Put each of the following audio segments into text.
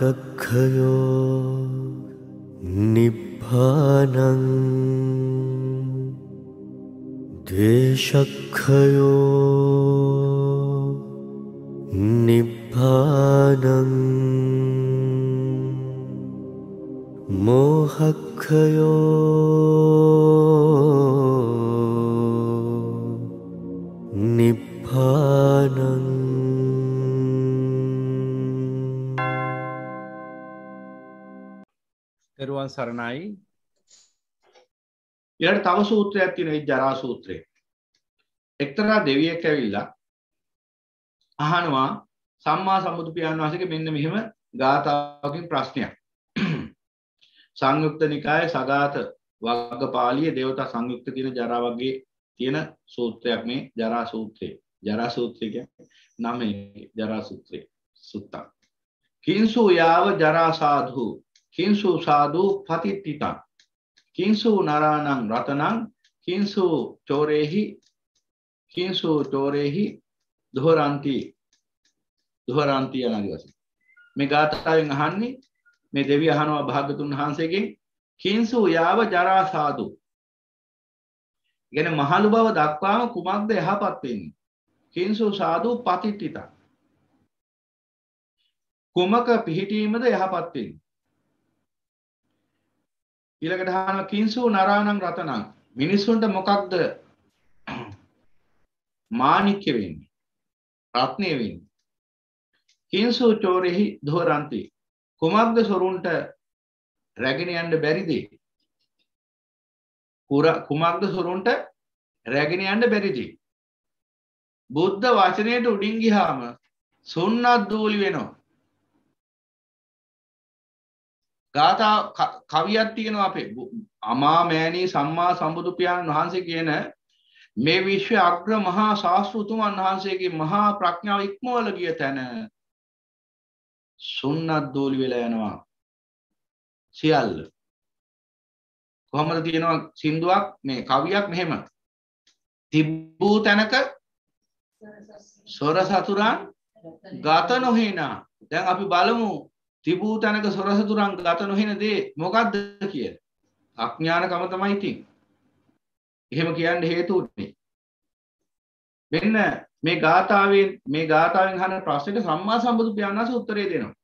कक्षयो निभानं द्वेषक्षयो निभानं मोहक्षयो निफानम् තෙරුවන් සරණයි ඊළඟ තව සූත්‍රයක් තියෙනවා ජරා සූත්‍රය එක්තරා දෙවියෙක් ඇවිල්ලා අහනවා සම්මා සම්බුදු පියාණන් වහන්සේගේ මෙන්න මෙහෙම ගාථාවකින් ප්‍රශ්නයක් සංයුක්ත නිකාය සගාත වග්ගපාලිය දේවතා සංයුක්ත කියන ජරා වගේ තියෙන සූත්‍රයක් මේ ජරා සූත්‍රය ජරා සූත්‍රය කියන්නේ නම ජරා සූත්‍රය සුත්තක් කින්සු යාව ජරා සාධු කින්සු සාදු පතිට්ටිටං කින්සු නරාණං රතනං කින්සු චෝරේහි කින්සු චෝරේහි දොහරන්ති දොහරන්ති යන ආදිවාසී මේ ගාථාවෙන් අහන්නේ මේ දෙවිය අහනවා භාගතුන් වහන්සේගෙන් කින්සු යාව ජරා සාදු ගැන මහලු බව දක්වාම කුමක්ද යහපත් වෙන්නේ කින්සු සාදු පතිට්ඨිත කුමක පිහිටීමද යහපත් වෙන්නේ ඊළඟට අහනවා කිංසු නරාණං රතණං මිනිස්සුන්ට මොකක්ද මාණික්‍ය වෙන්නේ රත්නය වෙන්නේ කිංසු චෝරෙහි දෝරන්ති කුමක්ද සොරුන්ට රැගෙන යන්න බැරිද කුමක්ද සොරුන්ට රැගෙන යන්න බැරිද බුද්ධ වචනයට උඩින් ගියාම සුන්නත් දූලි වෙනවා ගාථා කවියක් තියෙනවා අපේ අමා මෑණී සම්මා සම්බුදු පියාණන් වහන්සේ කියන මේ විශ්ව අග්‍ර මහා ශාස්ෘතුමන් වහන්සේගේ මහා ප්‍රඥාව ඉක්මවල ගිය තැන සුන්නත් දෝලි වෙලා යනවා සියල්ල කොහමද තියෙනවා සින්දුවක් මේ කවියක් මෙහෙම තිබ්බූ තැනක සොර සතුරන් ගත නොහිනා දැන් අපි බලමු තිබූ තැනක සොරසතුරන් ගත නොහෙන දේ මොකක්ද කිය අඥ්ඥානකම තමයි ඉතින් එහෙම කියන්න හේතුනේ මෙන්න මේ ගාථාවෙන් මේ ගාථාවෙන් හන ප්‍රශ්නයට සම්මා සම්බුදු පියාණන්ස උත්තරේ දෙනවා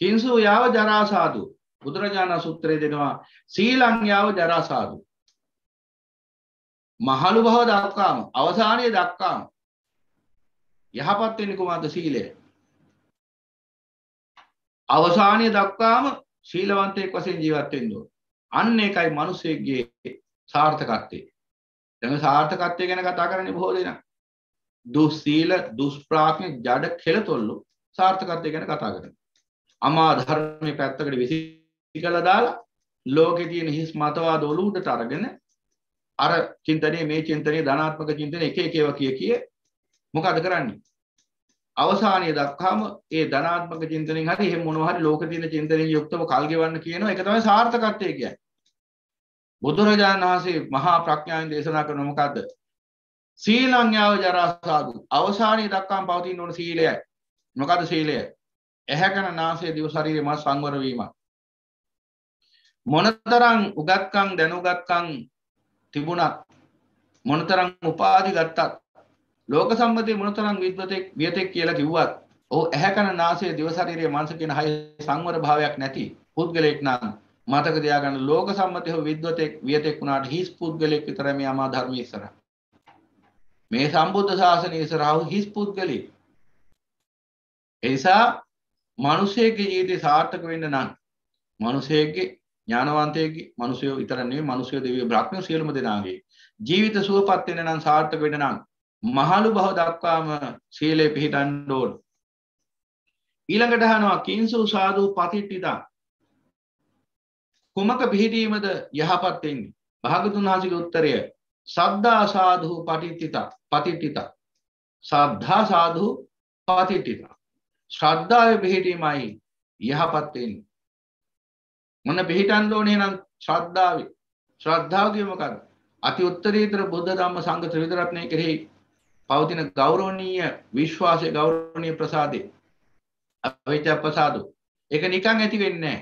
කින්සු යාව ජරාසාදු බුදුරජාණන් සූත්‍රය දෙනවා සීලං යාව ජරාසාදු මහලු බව දක්වාම අවසානය දක්වාම යහපත් වෙන්නේ කුමක්ද සීලය අවසානය දක්වාම ශීලවන්තයෙක් වශයෙන් ජීවත් වෙන්න ඕන. අන්න ඒකයි මිනිසෙක්ගේ සාර්ථකත්වය. දැන් සාර්ථකත්වය ගැන කතා කරන්නේ බොහෝ දෙනා. දුස්සීල, දුෂ්ප්‍රාඥ, ජඩ කෙලතොල්ලු සාර්ථකත්වය ගැන කතා කරනවා. අමා ධර්මයේ පැත්තකට විසිකලා දාලා ලෝකේ තියෙන හිස් මතවාද ඔලුවට අරගෙන අර චින්තනයේ මේ චින්තනයේ ධනාත්මක චින්තන එක එක ඒවා කිය කිය මොකද කරන්නේ? අවසානයේ දක්වාම ඒ ධනාත්මක චින්තනෙන් හරි එහෙම මොනවා හරි ලෝක තියෙන චින්තනෙන් යුක්තව කල් ගෙවන්න කියන එක තමයි සාර්ථකත්වය කියන්නේ. බුදුරජාණන් වහන්සේ මහා ප්‍රඥාවෙන් දේශනා කරන මොකද්ද? සීලංයාව ජරා සාදු. අවසානයේ දක්වාම පවතින ඕන සීලයයි. මොකද්ද සීලය? ඇහැකන නාසය දිව ශරීරය මා සංවර වීම. මොනතරම් උගත්කම් දැනුගත්කම් තිබුණත් මොනතරම් උපාධි ගත්තත් ලෝක සම්මතයේ මොනතරම් විද්වතෙක් වියතෙක් කියලා කිව්වත් ඔහු ඇහැ කන නාසය දිව ශරීරය මනස කියන හය සංවර භාවයක් නැති පුද්ගලයෙක් නම් මතක තියාගන්න ලෝක සම්මතයේ ඔහු විද්වතෙක් වියතෙක් වුණාට හිස් පුද්ගලයෙක් විතරයි මේ අමා ධර්මයේ ඉස්සරහ. මේ සම්බුද්ධ ශාසනයේ ඉස්සරහ ඔහු හිස් පුද්ගලෙක්. ඒ නිසා මිනිසෙගේ ජීවිතය සාර්ථක වෙන්න නම් මිනිසෙගේ ඥානවන්තයෙක්ගේ මිනිසයෝ විතර නෙවෙයි මිනිසයෝ දෙවියෝ බ්‍රහ්මයෝ සියලුම දෙනාගේ ජීවිත සුවපත් වෙන නම් සාර්ථක වෙන නම් මහලු බව දක්වාම සීලය පිහිටන් ඩෝල් ඊළඟට හනවා කින්සූ සාධූ පතිට්ටිතා කුමක පිහිටීමද යහපත්වෙන්නේ භාගතුන් වහසික උත්තරය සද්ධා සාධූ පටිත්තිතා පතිට්ටිතා සද්ධා සාධූ පතිට්ටිතා ශ්‍රද්ධාව පිහිටීමයි යහපත්වෙන්නේ මොන පිහිටන් දෝනේ නම් ශ්‍රද්ධාව ශ්‍රද්ධාවගමකද අති උත්තරීතර බුද්ධ ධම්ම සංග ත්‍රිවිධ රත්නය කෙරෙහි පවතින ගෞරවනීය විශ්වාසය ගෞරවනීය ප්‍රසාදේ අවිචා ප්‍රසාදෝ ඒක නිකන් ඇති වෙන්නේ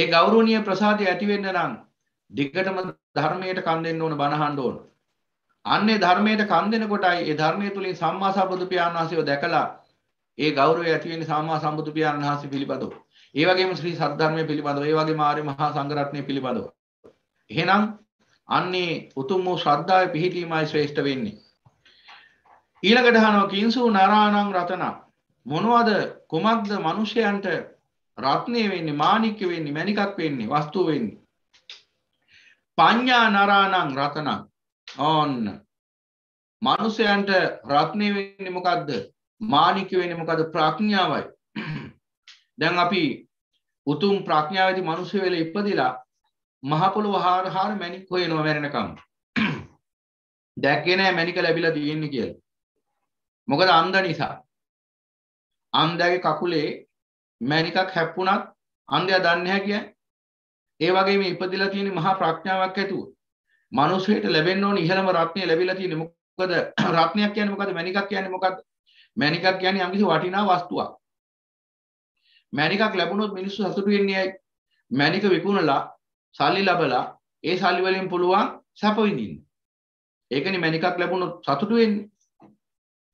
ඒ ගෞරවනීය ප්‍රසාදය ඇති වෙන්න නම් දිගටම ධර්මයට කන් දෙන්න ඕන බණහන්න ඕන අන්නේ ධර්මයට කන් දෙනකොටයි ඒ ධර්මයේ තුලින් සම්මා සම්බුදු පියාණන් වහන්සේව දැකලා ඒ ගෞරවය ඇති වෙන්නේ සම්මා සම්බුදු පියාණන් වහන්සේ පිළිබඳව ඒ වගේම ශ්‍රී සද්ධර්මයේ පිළිබඳව ඒ වගේම ආර්ය මහා සංඝරත්නය පිළිබඳව එහෙනම් අන්නේ උතුම් වූ ශ්‍රද්ධාවේ පිහිටීමයි ශ්‍රේෂ්ඨ වෙන්නේ ඊළඟට අහනවා කිංසු නරාණං රතනං මොනවද කුමක්ද මිනිසයන්ට රත්නේ වෙන්නේ මාණික්ක වෙන්නේ මණිකක් වෙන්නේ වස්තුව වෙන්නේ පඤ්ඤා නරාණං රතනං ඕන්න මිනිසයන්ට රත්නේ වෙන්නේ මොකද්ද මාණික්ක වෙන්නේ මොකද්ද ප්‍රඥාවයි දැන් අපි උතුම් ප්‍රඥාවදී මිනිස්සු වෙලා ඉපදිලා මහ පොළොව හාර හාර මණික් හොයනවා මැරෙනකම් දැක්කේ නෑ මැණික ලැබිලා තියෙන්නේ කියලා මොකද අන්ද නිසා අන්දගේ කකුලේ මැනිකක් හැප්පුණත් අන්දයා දන්නේ නැහැ කියන්නේ. ඒ වගේම ඉපදිලා තියෙන මහා ප්‍රඥාවක් ඇතුව මිනිසෙට ලැබෙන්න ඕන ඉහළම රත්නය ලැබිලා තියෙන්නේ මොකද රත්නයක් කියන්නේ මොකද මැනිකක් කියන්නේ මොකද මැනිකක් කියන්නේ යම්කිසි වටිනා වස්තුවක්. මැනිකක් ලැබුණොත් මිනිස්සු සතුටු වෙන්නේ ඇයි? මැනික විකුණලා සල්ලි ලබලා ඒ සල්ලි වලින් පුළුවන් සැප විඳින්න. ඒකනේ මැනිකක් ලැබුණොත් සතුටු වෙන්නේ.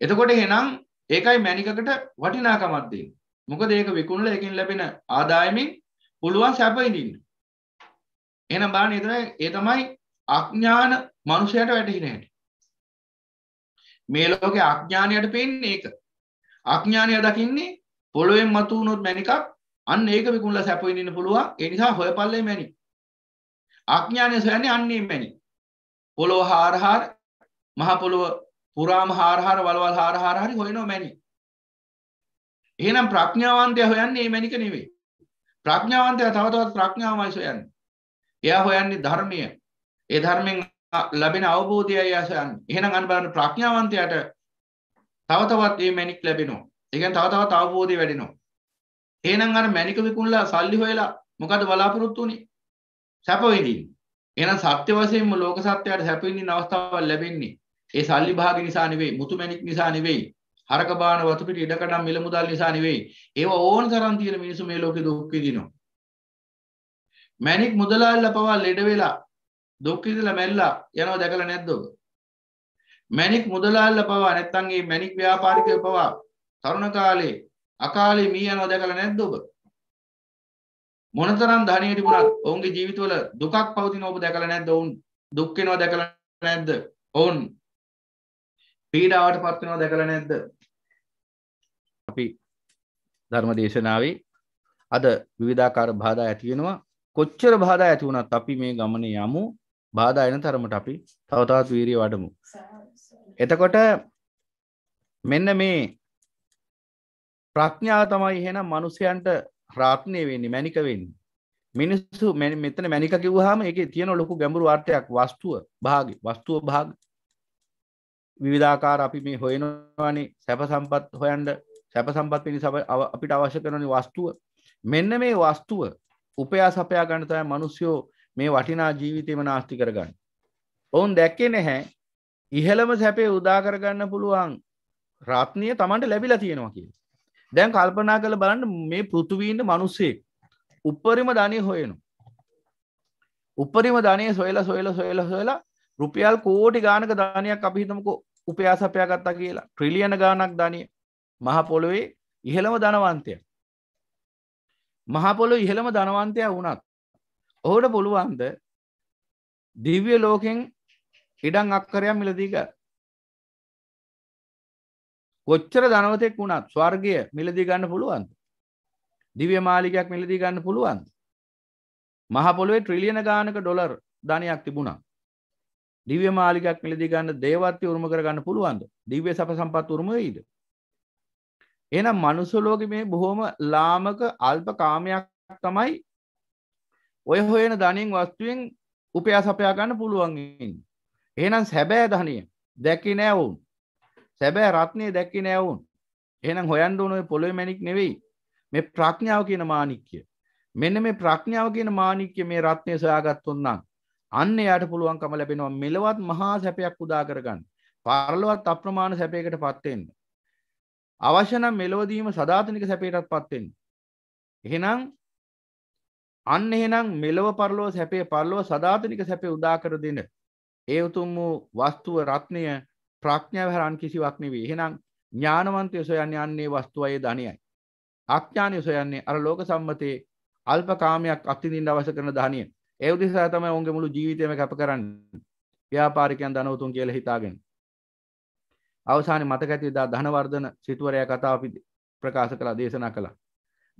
එතකොට එහෙනම් ඒකයි මැනිකකට වටිනාකමක් දෙන්නේ. මොකද ඒක විකුණලා ඒකෙන් ලැබෙන ආදායමින් පුළුවන් සැප ඉඳින්න. එහෙනම් බලන්න එතන ඒ තමයි අඥාන මනුෂයාට වැටහින හැටි. මේ ලෝකේ අඥානයට පේන්නේ ඒක. අඥානය දකින්නේ පොළොවෙන් මතු වුණොත් මැනිකක් අන්න ඒක විකුණලා සැප විඳින්න පුළුවන්. ඒ නිසා හොයපල්ලේ මැනික්. අඥානය සොයන්නේ අන්නේ මැනික්. පොළොව හාරහාර මහ පොළොව පුරාම හාරහාර වලවල් හාරහාර හරි හොයනවා මැනි. එහෙනම් ප්‍රඥාවන්තය හොයන්නේ මේ මැනික නෙවෙයි. ප්‍රඥාවන්තය තව තවත් ප්‍රඥාවමයි හොයන්නේ. එයා හොයන්නේ ධර්මය. ඒ ධර්මෙන් ලැබෙන අවබෝධයයි එයා හොයන්නේ. එහෙනම් අන්න බලන්න ප්‍රඥාවන්තයාට තව තවත් මේ මැනික් ලැබෙනවා. ඒ කියන්නේ තව තවත් අවබෝධය වැඩෙනවා. එහෙනම් අර මැනික විකුණලා සල්ලි හොයලා මොකද බලාපොරොත්තු වෙන්නේ? සැප විඳින්න. එහෙනම් සත්‍ය වශයෙන්ම ලෝක සත්‍යයට සැප විඳින්න අවස්ථාවක් ලැබෙන්නේ ඒ සල්ලි භාග නිසා නෙවෙයි, මුතුමැණික් නිසා නෙවෙයි, හරක බාන වතු පිට ඉඩකඩම් මිල මුදල් නිසා නෙවෙයි. ඒවා ඕන තරම් තියෙන මිනිස්සු මේ ලෝකේ දුක් විඳිනවා. මැණික් මුදලාල්ලා පවා ලෙඩ වෙලා දුක් විඳලා මැරිලා යනවා දැකලා නැද්ද ඔබ? මැණික් මුදලාල්ලා පවා නැත්තම් මේ මැණික් ව්‍යාපාරිකයෝ පවා තරුණ කාලේ අකාලේ මිය යනවා දැකලා නැද්ද ඔබ? මොනතරම් ධනිය තිබුණත් ඔවුන්ගේ ජීවිතවල දුකක් පවතින ඔබ දැකලා නැද්ද? ඔවුන් දුක් වෙනවා දැකලා නැද්ද? ඔවුන් පීඩාවට පත්වෙනවා දැකලා නැද්ද අපි ධර්ම දේශනාවේ අද විවිධාකාර බාධා ඇති වෙනවා කොච්චර බාධා ඇති වුණත් අපි මේ ගමනේ යමු බාධා එන තරමට අපි තව තවත් වීරිය වඩමු එතකොට මෙන්න මේ ප්‍රඥාව තමයි එහෙනම් මිනිසයන්ට රාත්නය වෙන්නේ මැනික වෙන්නේ මිනිස්සු මෙතන මැනික කිව්වහම ඒකේ තියෙන ලොකු ගැඹුරු අර්ථයක් වස්තුව භාග වස්තුව භාග විවිධාකාර අපි මේ හොයනවානේ සැප සම්පත් හොයන්ඩ සැප සම්පත් පිණි සබ අපිට අවශ්‍ය කරනනි වස්තුව මෙන්න මේ වස්තුව උපයා සපයා ගණතය මනුස්යෝ මේ වටිනා ජීවිතයම නාස්ති කරගන්න. ඔවුන් දැක්කේ නැහැ ඉහළම සැපේ උදාකරගන්න පුළුවන් රාත්නය තමන්ට ලැබිලා තියෙනවා කිය. දැන් කල්පනා කළ බලන්න මේ පෘතුවීන්ට මනුස්සේ උපරිම ධනය හොයනු. උපරිම ධනය සොයලා සොයල සොයල සොයලා රුපියල් කෝටි ගානක ධානයක් අපිහිතමකෝ උපයා සපයාගත්තා කියලා ට්‍රිලියන ගානක් ධනය මහපොළොවේ ඉහළම ධනවන්තය මහපොළො ඉහළම ධනවන්තය වුණත් ඔහුට පුළුවන්ද දිව්‍ය ලෝකෙන් ඉඩං අක්කරයක් මිලදීක කොච්චර ධනවතෙක් වුණත් ස්වර්ගය මිලදී ගන්න පුළුවන්ද දිව්‍ය මාලිකයක් මිලදී ගන්න පුළුවන්ද මහපොළුවේ ට්‍රිලියන ගානක ඩොලර් ධනයක් තිබුණා දිව්‍ය මාලිකක් මිලදී ගන්න දේවත්වය උරුම කරගන්න පුළුවන්ද? දිව්‍ය සැප සම්පත් උරුම වෙයිද? එහෙනම් මනුස්ස ලෝකේ මේ බොහොම ලාමක අල්ප කාමයක් තමයි ඔය හොයන ධනෙන් වස්තුවෙන් උපයා සපයා ගන්න පුළුවන් ඉන්නේ. එහෙනම් සැබෑ ධනිය දැකේ නෑ වුන්. සැබෑ රත්නේ දැකේ නෑ වුන්. එහෙනම් හොයන්න ඕන ඔය පොළොවේ මැණික් නෙවෙයි. මේ ප්‍රඥාව කියන මාණික්ය. මෙන්න මේ ප්‍රඥාව කියන මාණික්ය මේ රත්නේ සොයාගත්තොත් නම් අන්න එයාට පුළුවන්කම ලැබෙනවා මෙලවත් මහා සැපයක් උදා කරගන්න. පරලොවත් අප්‍රමාණ සැපයකට පත් වෙන්න. අවශ්‍ය නම් මෙලොවදීම සදාතනික සැපයටත් පත් වෙන්න. එහෙනම් අන්න එහෙනම් මෙලව පරලොව සැපේ පරලොව සදාතනික සැපේ උදා කර දෙන ඒ උතුම් වූ වස්තුව රත්නය ප්‍රඥාව හරන් කිසිවක් නෙවෙයි. එහෙනම් ඥානවන්තය සොයන්නේ අන්නේ වස්තුවයේ ධනියයි. අඥානය සොයන්නේ අර ලෝක සම්මතයේ අල්ප කාමයක් අත්විඳින්න අවශ්‍ය කරන ධනිය. ඒවදිසා තම ඔුන්ගේ මුළු ජීවිතයම කැප කරන්න ව්‍යාපාරිකයන් දනවතුන් කියල හිතාගෙන අවසාන මතකඇතිදා ධනවර්ධන සිතුවරය කතා අපි ප්‍රකාශ කළ දේශනා කළ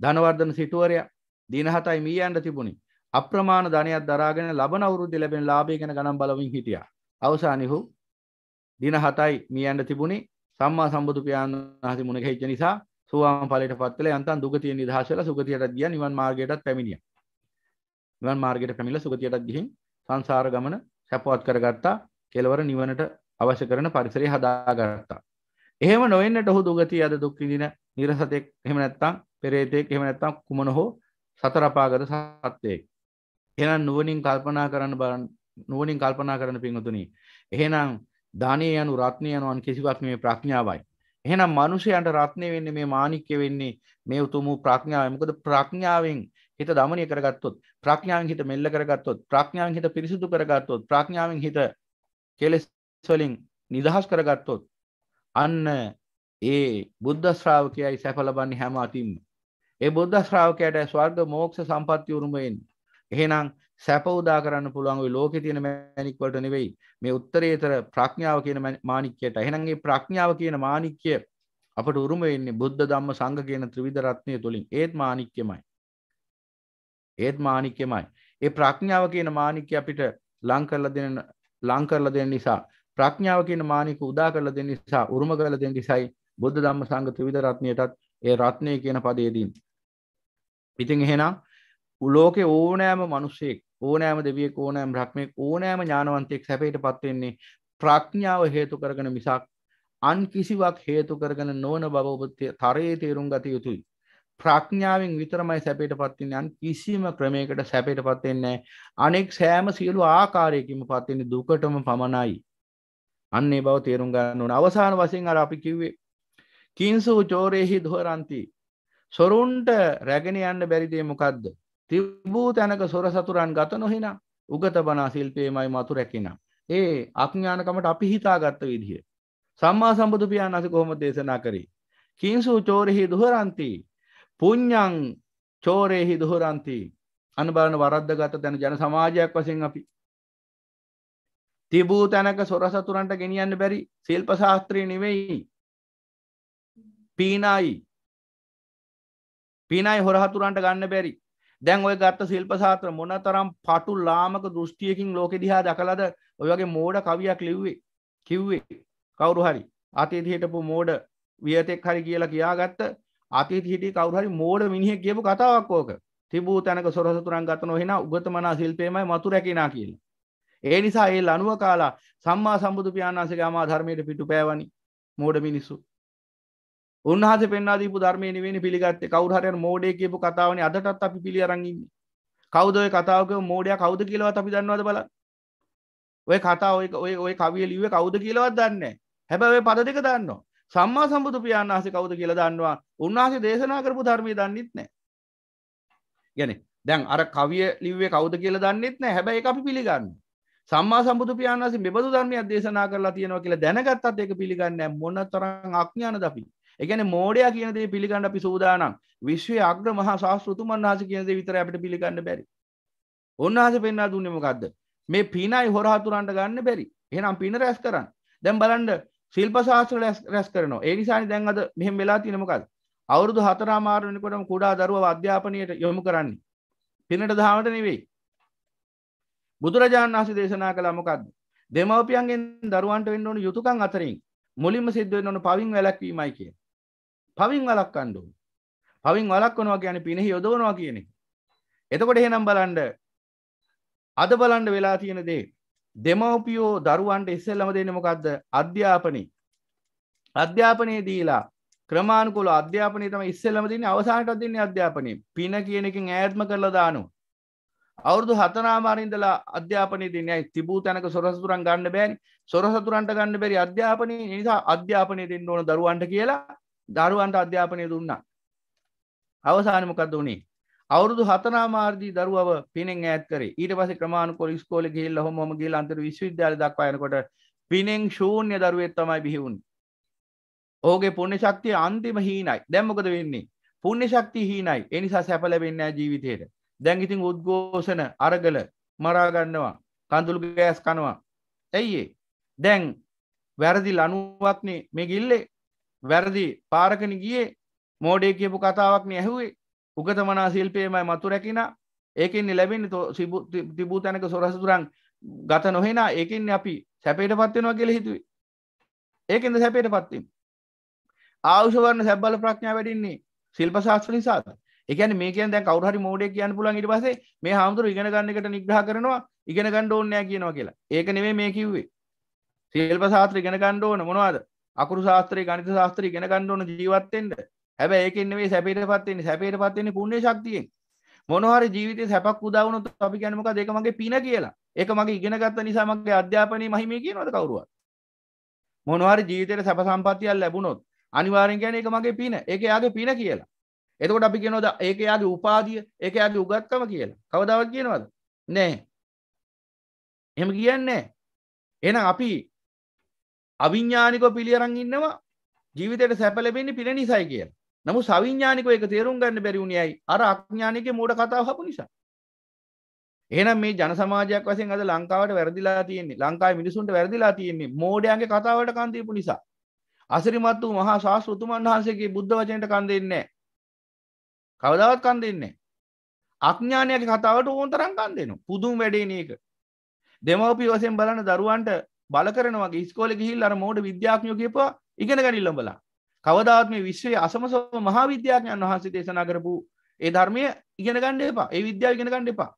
ධනවර්ධන සිටුවරය දිනහතයි මී අන්ඩ තිබුණි අප්‍රමාණ ධනයක් දරාගෙන ලබන අවුරුද්ධ ලැබෙන ලාබේ ගැන ගනම් බලවින් හිටිය අවසානිහු දින හතයි මී අන්ඩ තිබුණි සම්මා සම්බුදු පියාණන් හසි මුණ හෙච්ච නිසා සුවාම පලට පත්වල යන්තන් දුගතිය නිදහසල සුගතියට දිය නිවන් මාර්ගයටත් පැමිණිය නිවන් මාර්ගයට පැමිණලා සුගතියටත් ගිහින් සංසාර ගමන සැපවත් කරගත්තා. කෙලවර නිවනට අවශ්‍ය කරන පරිසරය හදාගත්තා. එහෙම නොවෙන්නට ඔහු දුගතිය අද දුක් විඳින නිරසතෙක් එහෙම නැත්නම් පෙරේතෙක් එහෙම නැත්නම් කුමන හෝ සතර අපාගත සත්වයෙක්. එහෙනම් නුවණින් කල්පනා කරන්න බලන්න නුවණින් කල්පනා කරන පින්වතුනි. එහෙනම් ධානය යනු රත්නය යනු අන් කිසිවක් මේ ප්‍රඥාවයි. එහෙනම් මිනිසයන්ට රත්නය වෙන්නේ මේ මාණික්‍ය වෙන්නේ මේ උතුම් වූ ප්‍රඥාවයි. මොකද ප්‍රඥාවෙන් හිත දමනය කරගත්තොත් ප්‍රඥාවෙන් හිත මෙල්ල කරගත්තොත් ප්‍රඥාවෙන් හිත පිරිසුදු කරගත්තොත් ප්‍රඥාවෙන් හිත කෙලෙස් වලින් නිදහස් කරගත්තොත් අන්න ඒ බුද්ධ ශ්‍රාවකයයි සැප ලබන්නේ හැම අතින්ම ඒ බුද්ධ ශ්‍රාවකයාට ස්වර්ග මෝක්ෂ සම්පත්තිය උරුම වෙන්නේ එහෙනම් සැප උදා කරන්න පුළුවන් ওই ලෝකේ තියෙන මැණික් වලට නෙවෙයි මේ උත්තරීතර ප්‍රඥාව කියන මාණික්කයට එහෙනම් මේ ප්‍රඥාව කියන මාණික්කය අපට උරුම වෙන්නේ බුද්ධ ධම්ම සංඝ කියන ත්‍රිවිධ රත්නය තුලින් ඒත් මාණික්කයමයි ඒත් මානික්‍යමයි. ඒ ප්‍රඥාව කියන මානික්‍ය අපිට ලං කරලා දෙන ලං කරලා දෙන නිසා ප්‍රඥාව කියන මානික උදා කරලා දෙන නිසා උරුම කරලා දෙන නිසායි බුද්ධ ධම්ම සංඝ ත්‍රිවිධ රත්නයටත් ඒ රත්නය කියන පදේ දෙන්නේ. ඉතින් එහෙනම් ලෝකේ ඕනෑම මිනිසෙක් ඕනෑම දෙවියෙක් ඕනෑම බ්‍රහ්මෙක් ඕනෑම ඥානවන්තයෙක් සැපයටපත් වෙන්නේ ප්‍රඥාව හේතු කරගෙන මිසක් අන් කිසිවක් හේතු කරගෙන නොවන බව ඔබ තරයේ තේරුම් ගත යුතුයි. ප්‍රඥාවෙන් විතරමයි සැපයට පත්තින්න යන් කිසිම ක්‍රමයකට සැපයට පත්වෙන්නේ අනෙක් සෑම සියලු ආකාරයකිම පත්වෙන්නේ දුකටම පමණයි අන්නේ බව තේරුම් ගන්න ඕන අවසාන වසිෙන් අර අපි කිව්වේ කින්සූ චෝරයෙහි දොහරන්ති සොරුන්ට රැගෙන යන්න බැරිදේ මොකක්ද තිබූ තැනක සොර සතුරන් ගත නොහෙන උගත බනා ශිල්පයමයි මතු රැකෙන ඒ අඥානකමට අපි හිතාගත්ත විදිහ සම්මා සම්බුදු පියාන් අස කොහොම දේශනා කරේ කින්සූ චෝරෙහි දුහරන්තිී පුං්ඥං චෝරයෙහි දුහරන්ති අන බලන වරද්ද ගත තැන ජන සමාජයක් වසිෙන් අපි තිබූ තැනක සොරසතුරන්ට ගෙනියන්න බැරි සිල්ප ශාස්ත්‍රී නෙවෙයි පීනයි පිනයි හොරහතුරන්ට ගන්න බැරි දැන් ඔය ගත්ත සිල්ප සාත්‍ර මොන තරම් පටු ලාමක දෘෂ්ටියකින් ලෝක දිහා දකලද ඔයගේ මෝඩ කවියක් ලිව්වේ කිව්වේ කවුරු හරි අතේ දිහටපු මෝඩ වියතෙක් හරි කියලා කියාගත්ත අතීත හිටිය කවුරු හරි මෝඩ මිනිහෙක් කියපු කතාවක් ඕක. තිබූ තැනක සොරසතුරන් ගතනෝ එහෙනම් උගතමනා ශිල්පේමයි මතු රැකිනා කියලා. ඒ නිසා ඒ ලනුව කාලා සම්මා සම්බුදු පියාණන්සේගේ අමා ධර්මයට පිටුපෑවනි මෝඩ මිනිස්සු. උන්වහන්සේ පෙන්වා දීපු ධර්මයේ නෙවෙයි පිළිගත්තේ කවුරු හරියට මෝඩය කියපු කතාවනේ අදටත් අපි පිළි අරන් ඉන්නේ. කවුද ওই කතාව කියව මෝඩයා කවුද කියලාවත් අපි දන්නවද බලන්න. ඔය කතාව ඔය ඔය ඔය කවිය ලිව්වේ කවුද කියලාවත් දන්නේ නැහැ. හැබැයි ඔය පද දෙක දන්නවා. සම්මා සම්බුදු පියාණන් වහන්සේ කවුද කියලා දන්නවා උන්වහන්සේ දේශනා කරපු ධර්මය දන්නෙත් නෑ ගැන දැන් අර කවිය ලිව්වේ කවුද කියලා දන්නෙත් නෑ හැබැයි අපි පිළිගන්න සම්මා සම්බුදු පියාණන් වහන්සේ මෙබඳු ධර්මයක් දේශනා කරලා තියෙනවා කියලා දැනගත්තත් ඒක පිළිගන්නේ නෑ මොන තරම් අඥානද අපි ඒ කියන්නේ මෝඩයා කියන දේ පිළිගන්න අපි සූදානම් විශ්වයේ අග්‍ර මහා ශාස්ත්‍රතුමන් වහන්සේ කියන දේ විතරයි අපිට පිළිගන්න බැරි උන්වහන්සේ පෙන්වා දුන්නේ මොකද්ද මේ පිනයි හොරහතුරන්ට ගන්න බැරි එහෙනම් පින රැස් කරන්න දැන් බලන්න ශිල්ප ශාස්ත්‍ර රැස් කරනවා ඒ නිසානි දැන් අද මෙහෙම වෙලා තියෙනමකද අවුරුදු හතරාමාර වෙනකොටම කුඩා දරුවව අධ්‍යාපනයට යොමු කරන්නේ පිනට දහමට නෙවෙයි බුදුරජාණන් වහන්සේ දේශනා කළා මොකද්ද දෙමව්පියන්ගෙන් දරුවන්ට වෙන්න ඕන යුතුයකම් අතරින් මුලින්ම සිද්ධ වෙන්න ඕන පවින් වැළැක්වීමයි කියන පවින් වළක්වන්න ඕන පවින් වළක්වනවා කියන්නේ පිනෙහි යොදවනවා කියන එක එතකොට එහෙනම් බලන්න අද බලන්න වෙලා තියෙන දේ දෙමවපියෝ දරුවන්ට ඉස්සෙල්ලම දෙන්න මොකක්ද අධ්‍යාපනය අධ්‍යාපනය දීලා ක්‍රමාණකුල අධ්‍යාපනය තම ඉස්සෙල්ලම දෙන්න අවසානට දෙන්නේ අධ්‍යාපනය පින කියනකින් ඈත්ම කරලා දානු අවුරදු හතනාමාරින්දලා අධ්‍යාපනය දෙන්නයි තිබූ තැනක සොරසතුරන් ගන්න බෑනි සොරසතුරන්ට ගන්න බැරි අධ්‍යාපනය නිසා අධ්‍යාපනය දෙන්න ඕන දරුවන්ට කියලා දරුවන්ට අධ්‍යාපනය දුන්නා අවසානමකක්ද වනේ අවුරුදු හතනාමාර්දී දරුවව පිනෙන් ඈත් කරේ ඊට පස්සේ ක්‍රමානුකූල ඉස්කෝලේ ගිහිල්ලා හොම හොම ගිහිල්ලා අන්තර විශ්වවිද්‍යාලය දක්වා යනකොට පිනෙන් ශූන්‍ය දරුවෙක් තමයි බිහි වුනේ. ඔහුගේ පුණ්‍ය ශක්තිය අන්තිම හීනයි. දැන් මොකද වෙන්නේ? පුණ්‍ය ශක්තිය හීනයි. ඒ නිසා සැප ලැබෙන්නේ නැහැ ජීවිතේට. දැන් ඉතින් උද්ඝෝෂණ අරගල මරා ගන්නවා. කඳුළු ගෑස් කනවා. ඇයි ඒ? දැන් වැරදි ලණුවක්නේ මේ ගිල්ලේ. වැරදි පාරකනේ ගියේ. මෝඩේ කියපු කතාවක්නේ ඇහුවේ. උගතමනා ශිල්පයමයි මතු රැකින ඒකෙන් ලැබෙන තිබූ තැනක සොරසතුරන් ගත නොහෙන ඒකෙන් අපි සැපේට පත්වෙනවා කියල හිතුවේ ඒකෙන්ද සැපේට පත්තිම් ආවෂවරන සැබල ප්‍රඥා වැඩින්නේ ශිල්ප ශාස්ත්‍ර නිසාත් එකන මේක දැ කවරහරි මෝඩේ කියන්න පුලන් ඉට පසේ මේ හාමුදුර ඉගෙන ගන්නකට නිග්‍රහ කරනවා ඉගෙන ගණ්ඩ ඕන්නෑ කියනවා කියලා ඒක නෙවේ මේ කිව්වේ සිල්ප සාත්‍ර ඉගෙන ගණ්ඩ ඕන මොනවාද අකුරු ශාස්ත්‍රය ගනිත ශාස්ත්‍රය ඉගෙන ගණ්ඩ ඕන ජීවත්තෙන්ට හැබැ ඒකෙන් නෙවෙයි සැපේට පත්වෙන්නේ සැපේට පත්වෙන්නේ පුණ්‍ය ශක්තියෙන් මොනවා හරි ජීවිතේ සැපක් උදා වුණොත් අපි කියන්නේ මොකද ඒක මගේ පින කියලා ඒක මගේ ඉගෙන ගත්ත නිසා මගේ අධ්‍යාපනයේ මහිමය කියනවද කවුරුවත් මොනවා හරි ජීවිතේට සැප සම්පත්තියක් ලැබුණොත් අනිවාර්යෙන් කියන්නේ ඒක මගේ පින ඒක යාගේ පින කියලා එතකොට අපි කියනවද ඒක යාගේ උපාධිය ඒක යාගේ උගත්කම කියලා කවදාවත් කියනවද නෑ එහෙම කියන්නේ එහෙනම් අපි අවිඥානිකව පිළිඅරන් ඉන්නවා ජීවිතේට සැප ලැබෙන්නේ පින නිසායි කියලා නමු සවිඥානිකව එක තේරුම් ගන්න බැරි වුණයයි අර අඥානිකේ මෝඩ කතාව හපු නිසා. එහෙනම් මේ ජන සමාජයක් වශයෙන් අද ලංකාවට වැරදිලා තියෙන්නේ ලංකාවේ මිනිසුන්ට වැරදිලා තියෙන්නේ මෝඩයන්ගේ කතාවට කන් දීපු නිසා. අසිරිමත් වූ මහා ශාස්ත්‍රතුමන් වහන්සේගේ බුද්ධ වචනයට කන් දෙන්නේ නැහැ. කවදාවත් කන් දෙන්නේ නැහැ. අඥානයගේ කතාවට ඕන තරම් කන් දෙනවා. පුදුම වැඩේනේ ඒක. දෙමව්පිය වශයෙන් බලන දරුවන්ට බල කරනවා වගේ ඉස්කෝලේ ගිහිල්ලා අර මෝඩ විද්‍යාඥයෝ කියපුවා ඉගෙන ගනින්න උඹලා. කවදාත් මේ විශ්වයේ අසමසම මහා විද්‍යාඥයන් වහන්සේ දේශනා කරපු ඒ ධර්මය ඉගෙන ගන්න එපා. ඒ විද්‍යාව ඉගෙන ගන්න එපා.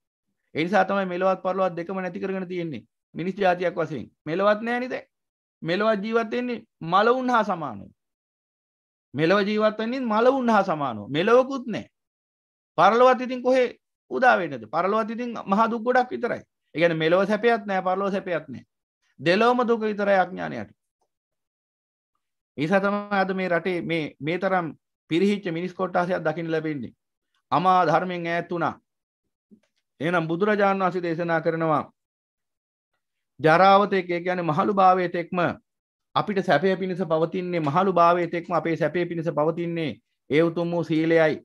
ඒ නිසා තමයි මෙලවත් පරලොවත් දෙකම නැති කරගෙන තියෙන්නේ. මිනිස් జాතියක් වශයෙන්. මෙලවත් නැහැ නේද? මෙලවත් ජීවත් වෙන්නේ මලවුන් හා සමානයි. මෙලව ජීවත් වෙන්නේ මලවුන් හා සමානව. මෙලවකුත් නැහැ. පරලොවත් ඉතින් කොහේ උදා වෙන්නද? පරලොවත් ඉතින් මහා දුක් ගොඩක් විතරයි. ඒ කියන්නේ මෙලව සැපයක් නැහැ, පරලොව සැපයක් නැහැ. දෙලොවම දුක විතරයි අඥානයට. නිසා තම අද මේ රටේ මේ මේ තරම් පිරිහිච්ච මිනිස් කොට්ටාසයක් දකින්න ලැබෙන්නේ අමා ධර්මයෙන් ඈත් වුණා එහෙනම් බුදුරජාණන් වහන්සේ දේශනා කරනවා ජරාවත එක කියන්නේ මහලු භාවයට එක්ම අපිට සැපය පිණිස පවතින්නේ මහලු භාවයට එක්ම අපේ සැපය පිණිස පවතින්නේ ඒ උතුම් වූ සීලයයි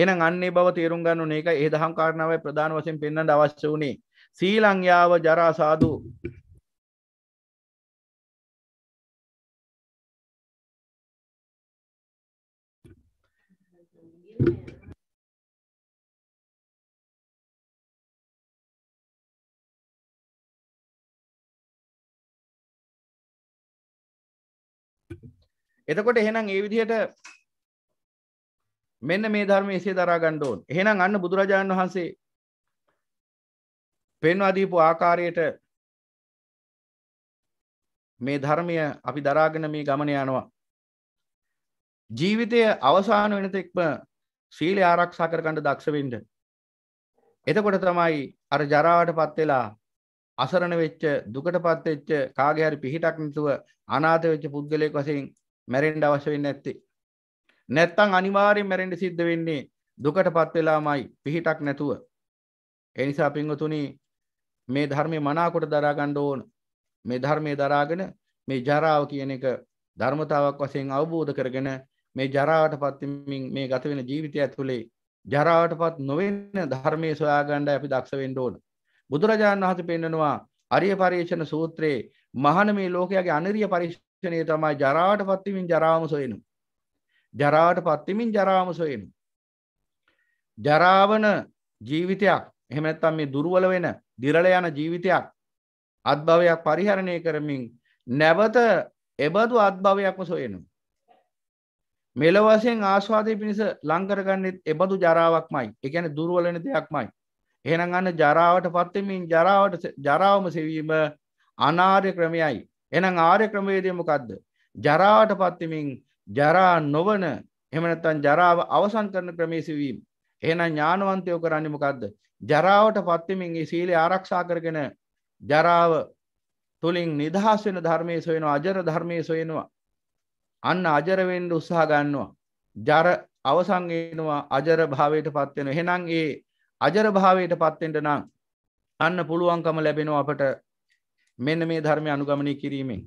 එහෙනම් අන්නේ බව තේරුම් ගන්න ඕනේ ඒකයි ඒ දහම් කාරණාවයි ප්‍රධාන වශයෙන් පෙන්වන්න අවශ්‍ය වුණේ සීලං යාව ජරා සාදු එතකොට එහෙනම් ඒ විදිහට මෙන්න මේ ධර්ම එසේ දරා ගන්න ඕන. එහෙනම් අන්න බුදුරජාණන් වහන්සේ පෙන්වා දීපු ආකාරයට මේ ධර්මය අපි දරාගෙන මේ ගමන යනවා. ජීවිතය අවසාන වෙන තෙක්ම සීලය ආරක්ෂා කරගන්න දක්ෂ වෙන්න. එතකොට තමයි අර ජරාවටපත් වෙලා අසරණ වෙච්ච දුකටපත් වෙච්ච කාගේ හරි පිහිටක් නැතුව අනාථ වෙච්ච පුද්ගලයෙක් වශයෙන් මැරෙන්ඩ අවශ්‍ය වෙන්න ඇත්තේ නැත්තං අනිවාරෙන් මැරෙන්ඩ සිද්ධ වෙන්නේ දුකට පත් වෙලාමයි පිහිටක් නැතුව එනිසා පිංගතුනි මේ ධර්මය මනාකොට දරාගණ්ඩ ඕන මේ ධර්මය දරාගෙන මේ ජරාව කියන එක ධර්මතාවක් වසයෙන් අවබෝධ කරගෙන මේ ජරාවට පත්තිමින් මේ ගත වෙන ජීවිතය ඇතුළේ ජරාවට පත් නොවෙන්න ධර්මය සොයාගණ්ඩ අපි දක්ෂ වෙන්ඩ ඕන බුදුරජාණන් වහස පෙන්නවා අරිය පර්යේෂණ සූත්‍රයේ මහන මේ ලෝකයාගේ අනරිය පරිශ ලක්ෂණය තමයි ජරාට පත්තිමින් ජරාම සොයනු. ජරාට පත්තිමින් ජරාම සොයනු. ජරාවන ජීවිතයක් එහෙමැත්තම් මේ දුර්වල වෙන දිරල යන ජීවිතයක් අත්භවයක් පරිහරණය කරමින් නැවත එබඳු අත්භවයක්ම සොයනු. මෙලවසෙන් ආස්වාදය පිණිස ලංකරගන්නෙත් එබඳු ජරාවක්මයි එකැන දුර්වලන දෙයක්මයි. එහෙනම් අන්න ජරාවට පත්තමින් ජරාවට ජරාවම සෙවීම අනාර්ය ක්‍රමයයි එනම් ආර්ය ක්‍රමවේදය මොකක්ද ජරාවට පත්තිමින් ජරා නොවන එමනත්තන් ජරාව අවසන් කරන ක්‍රමේ සිවීම එහෙනම් ඥානවන්තයෝ කරන්නේ මොකක්ද ජරාවට පත්තිමින් ඒ සීලය ආරක්ෂා කරගෙන ජරාව තුලින් නිදහස් වෙන ධර්මයේ සොයනවා අජර ධර්මයේ සොයනවා අන්න අජර වෙන්න උත්සාහ ගන්නවා ජර අවසන් වෙනවා අජර භාවයටපත් වෙනවා එහෙනම් ඒ අජර භාවයටපත් වෙන්න නම් අන්න පුළුවන්කම ලැබෙනවා අපට මෙන්න මේ ධර්මය අනුගමනය කිරීමෙන්